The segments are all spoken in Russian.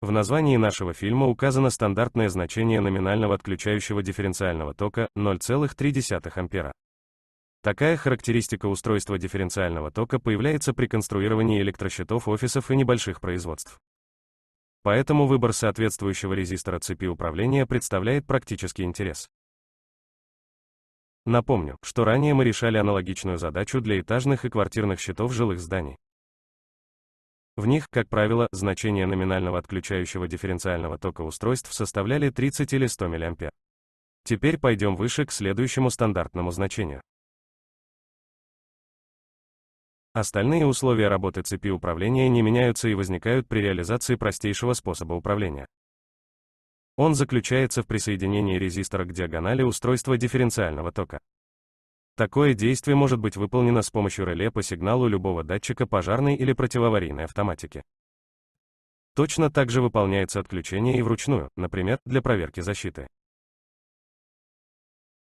В названии нашего фильма указано стандартное значение номинального отключающего дифференциального тока 0,3 ампера. Такая характеристика устройства дифференциального тока появляется при конструировании электросчетов офисов и небольших производств. Поэтому выбор соответствующего резистора цепи управления представляет практический интерес. Напомню, что ранее мы решали аналогичную задачу для этажных и квартирных счетов жилых зданий. В них, как правило, значения номинального отключающего дифференциального тока устройств составляли 30 или 100 мА. Теперь пойдем выше к следующему стандартному значению. Остальные условия работы цепи управления не меняются и возникают при реализации простейшего способа управления. Он заключается в присоединении резистора к диагонали устройства дифференциального тока. Такое действие может быть выполнено с помощью реле по сигналу любого датчика пожарной или противоаварийной автоматики. Точно так же выполняется отключение и вручную, например, для проверки защиты.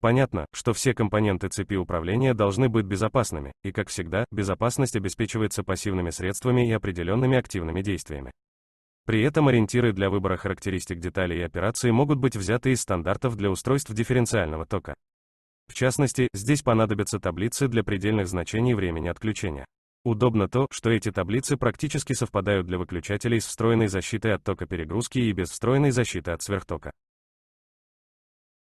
Понятно, что все компоненты цепи управления должны быть безопасными, и как всегда, безопасность обеспечивается пассивными средствами и определенными активными действиями. При этом ориентиры для выбора характеристик деталей и операций могут быть взяты из стандартов для устройств дифференциального тока. В частности, здесь понадобятся таблицы для предельных значений времени отключения. Удобно то, что эти таблицы практически совпадают для выключателей с встроенной защитой от тока перегрузки и без встроенной защиты от сверхтока.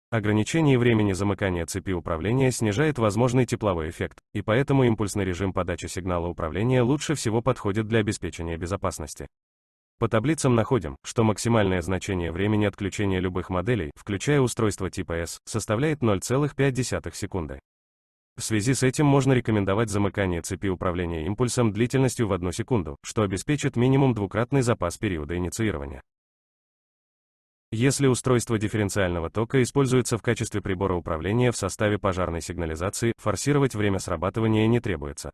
Ограничение времени замыкания цепи управления снижает возможный тепловой эффект, и поэтому импульсный режим подачи сигнала управления лучше всего подходит для обеспечения безопасности. По таблицам находим, что максимальное значение времени отключения любых моделей, включая устройство типа S, составляет 0,5 секунды. В связи с этим можно рекомендовать замыкание цепи управления импульсом длительностью в одну секунду, что обеспечит минимум двукратный запас периода инициирования. Если устройство дифференциального тока используется в качестве прибора управления в составе пожарной сигнализации, форсировать время срабатывания не требуется.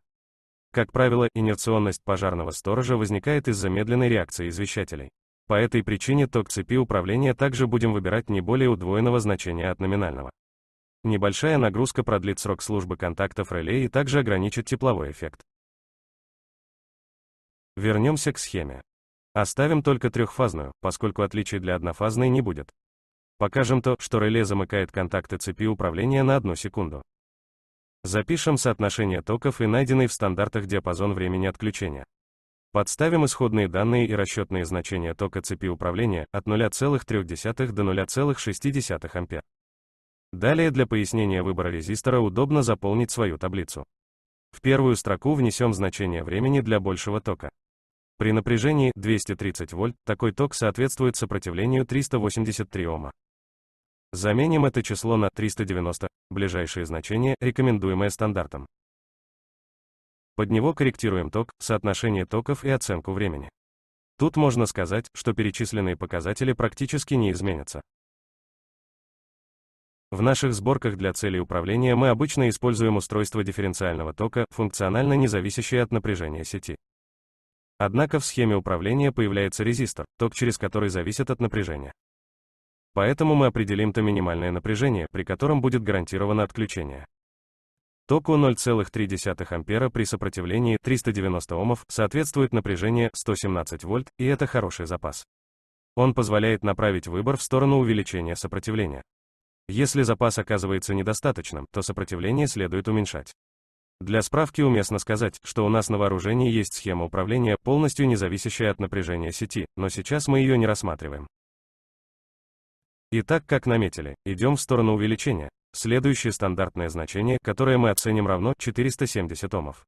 Как правило, инерционность пожарного сторожа возникает из-за медленной реакции извещателей. По этой причине ток цепи управления также будем выбирать не более удвоенного значения от номинального. Небольшая нагрузка продлит срок службы контактов реле и также ограничит тепловой эффект. Вернемся к схеме. Оставим только трехфазную, поскольку отличий для однофазной не будет. Покажем то, что реле замыкает контакты цепи управления на одну секунду. Запишем соотношение токов и найденный в стандартах диапазон времени отключения. Подставим исходные данные и расчетные значения тока цепи управления от 0,3 до 0,6 ампер. Далее для пояснения выбора резистора удобно заполнить свою таблицу. В первую строку внесем значение времени для большего тока. При напряжении 230 вольт такой ток соответствует сопротивлению 383 Ома. Заменим это число на 390, ближайшее значение, рекомендуемое стандартом. Под него корректируем ток, соотношение токов и оценку времени. Тут можно сказать, что перечисленные показатели практически не изменятся. В наших сборках для целей управления мы обычно используем устройство дифференциального тока, функционально не зависящее от напряжения сети. Однако в схеме управления появляется резистор, ток через который зависит от напряжения. Поэтому мы определим то минимальное напряжение, при котором будет гарантировано отключение. Току 0,3 ампера при сопротивлении 390 Омов соответствует напряжение 117 вольт, и это хороший запас. Он позволяет направить выбор в сторону увеличения сопротивления. Если запас оказывается недостаточным, то сопротивление следует уменьшать. Для справки уместно сказать, что у нас на вооружении есть схема управления, полностью не зависящая от напряжения сети, но сейчас мы ее не рассматриваем. Итак, как наметили, идем в сторону увеличения. Следующее стандартное значение, которое мы оценим равно 470 Омов.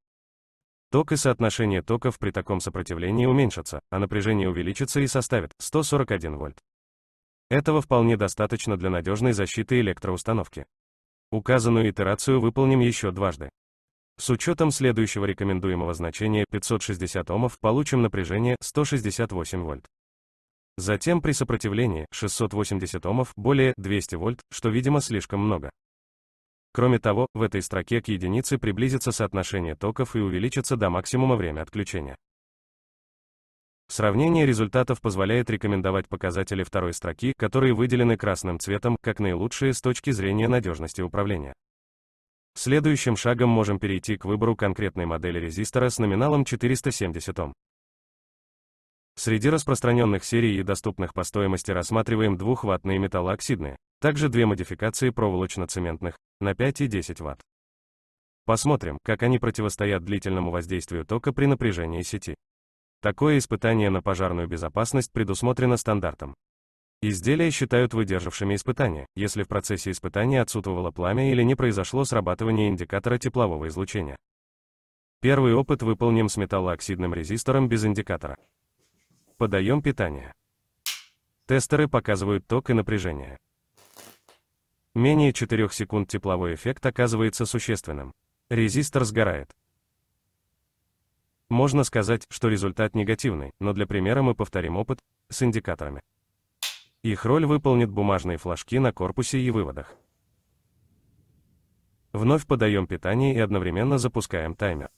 Ток и соотношение токов при таком сопротивлении уменьшатся, а напряжение увеличится и составит 141 вольт. Этого вполне достаточно для надежной защиты электроустановки. Указанную итерацию выполним еще дважды. С учетом следующего рекомендуемого значения 560 Омов получим напряжение 168 вольт. Затем при сопротивлении 680 Омов более 200 вольт, что, видимо, слишком много. Кроме того, в этой строке к единице приблизится соотношение токов и увеличится до максимума время отключения. Сравнение результатов позволяет рекомендовать показатели второй строки, которые выделены красным цветом, как наилучшие с точки зрения надежности управления. Следующим шагом можем перейти к выбору конкретной модели резистора с номиналом 470 Ом. Среди распространенных серий и доступных по стоимости рассматриваем двухватные металлооксидные, также две модификации проволочно-цементных, на 5 и 10 Вт. Посмотрим, как они противостоят длительному воздействию тока при напряжении сети. Такое испытание на пожарную безопасность предусмотрено стандартом. Изделия считают выдержавшими испытания, если в процессе испытания отсутствовало пламя или не произошло срабатывание индикатора теплового излучения. Первый опыт выполним с металлооксидным резистором без индикатора. Подаем питание. Тестеры показывают ток и напряжение. Менее 4 секунд тепловой эффект оказывается существенным. Резистор сгорает. Можно сказать, что результат негативный, но для примера мы повторим опыт с индикаторами. Их роль выполнит бумажные флажки на корпусе и выводах. Вновь подаем питание и одновременно запускаем таймер.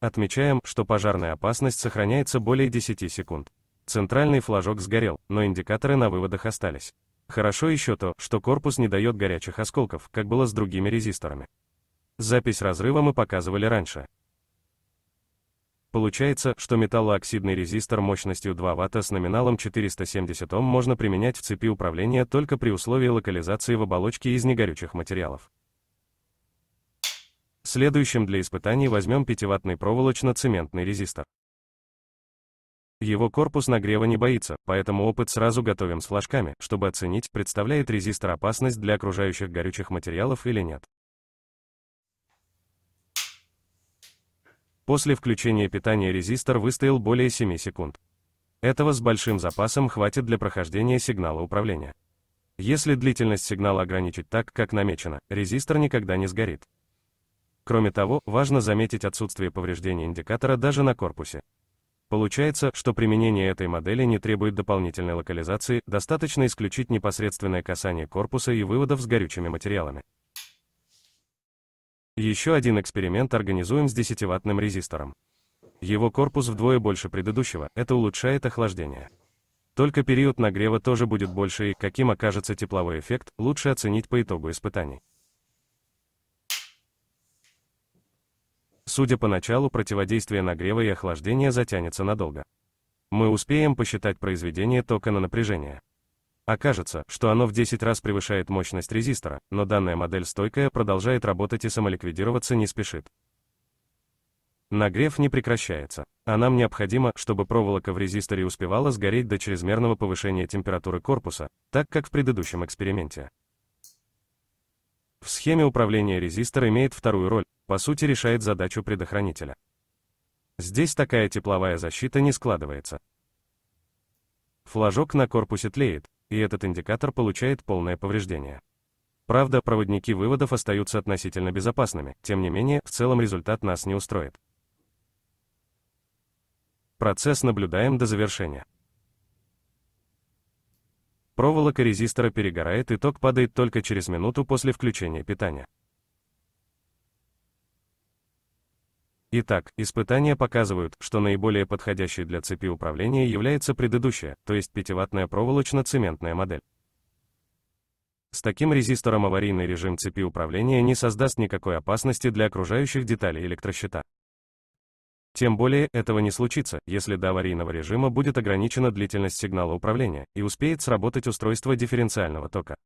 Отмечаем, что пожарная опасность сохраняется более 10 секунд. Центральный флажок сгорел, но индикаторы на выводах остались. Хорошо еще то, что корпус не дает горячих осколков, как было с другими резисторами. Запись разрыва мы показывали раньше. Получается, что металлооксидный резистор мощностью 2 Вт с номиналом 470 Ом можно применять в цепи управления только при условии локализации в оболочке из негорючих материалов. Следующим для испытаний возьмем 5-ваттный проволочно-цементный резистор. Его корпус нагрева не боится, поэтому опыт сразу готовим с флажками, чтобы оценить, представляет резистор опасность для окружающих горючих материалов или нет. После включения питания резистор выстоял более 7 секунд. Этого с большим запасом хватит для прохождения сигнала управления. Если длительность сигнала ограничить так, как намечено, резистор никогда не сгорит. Кроме того, важно заметить отсутствие повреждения индикатора даже на корпусе. Получается, что применение этой модели не требует дополнительной локализации, достаточно исключить непосредственное касание корпуса и выводов с горючими материалами. Еще один эксперимент организуем с 10-ваттным резистором. Его корпус вдвое больше предыдущего, это улучшает охлаждение. Только период нагрева тоже будет больше и, каким окажется тепловой эффект, лучше оценить по итогу испытаний. Судя по началу, противодействие нагрева и охлаждения затянется надолго. Мы успеем посчитать произведение тока на напряжение. Окажется, что оно в 10 раз превышает мощность резистора, но данная модель стойкая продолжает работать и самоликвидироваться не спешит. Нагрев не прекращается, а нам необходимо, чтобы проволока в резисторе успевала сгореть до чрезмерного повышения температуры корпуса, так как в предыдущем эксперименте. В схеме управления резистор имеет вторую роль, по сути решает задачу предохранителя. Здесь такая тепловая защита не складывается. Флажок на корпусе тлеет, и этот индикатор получает полное повреждение. Правда, проводники выводов остаются относительно безопасными, тем не менее, в целом результат нас не устроит. Процесс наблюдаем до завершения. Проволока резистора перегорает и ток падает только через минуту после включения питания. Итак, испытания показывают, что наиболее подходящей для цепи управления является предыдущая, то есть 5-ваттная проволочно-цементная модель. С таким резистором аварийный режим цепи управления не создаст никакой опасности для окружающих деталей электрощита. Тем более, этого не случится, если до аварийного режима будет ограничена длительность сигнала управления и успеет сработать устройство дифференциального тока.